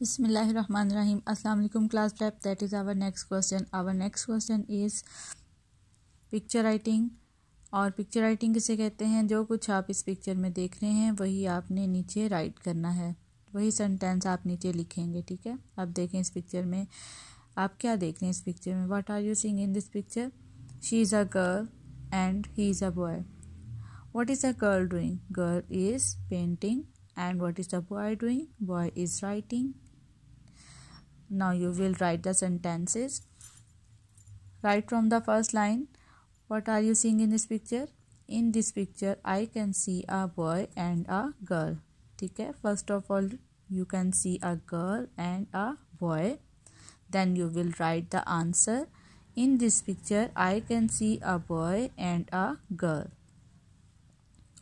Bismillahirrahmanirrahim. Assalamu alaikum class prep. That is our next question. Our next question is picture और picture writing किसे कहते हैं जो कुछ आप इस पिक्चर में देख रहे हैं वही आपने नीचे राइट करना है वही सेंटेंस आप नीचे लिखेंगे ठीक है अब देखें इस पिक्चर में आप क्या देख रहे हैं इस पिक्चर में what are you seeing in this picture she is a girl and he is a boy what is a girl doing girl is painting and what is a boy doing boy is writing now you will write the sentences right from the first line what are you seeing in this picture in this picture i can see a boy and a girl Okay. first of all you can see a girl and a boy then you will write the answer in this picture i can see a boy and a girl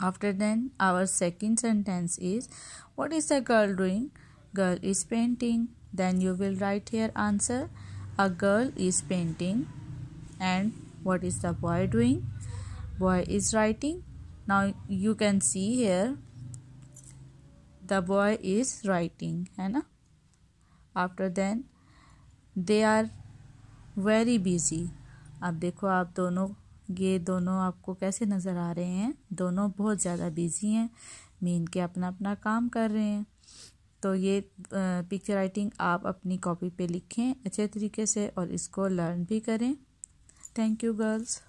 after then our second sentence is what is the girl doing girl is painting then you will write here answer a girl is painting and what is the boy doing boy is writing now you can see here the boy is writing hai right? after then they are very busy ab dekho aap dono ये दोनों आपको कैसे नज़र आ रहे हैं दोनों बहुत ज़्यादा बिज़ी हैं मीन के अपना अपना काम कर रहे हैं तो ये पिक्चर राइटिंग आप अपनी कॉपी पे लिखें अच्छे तरीके से और इसको लर्न भी करें थैंक यू गर्ल्स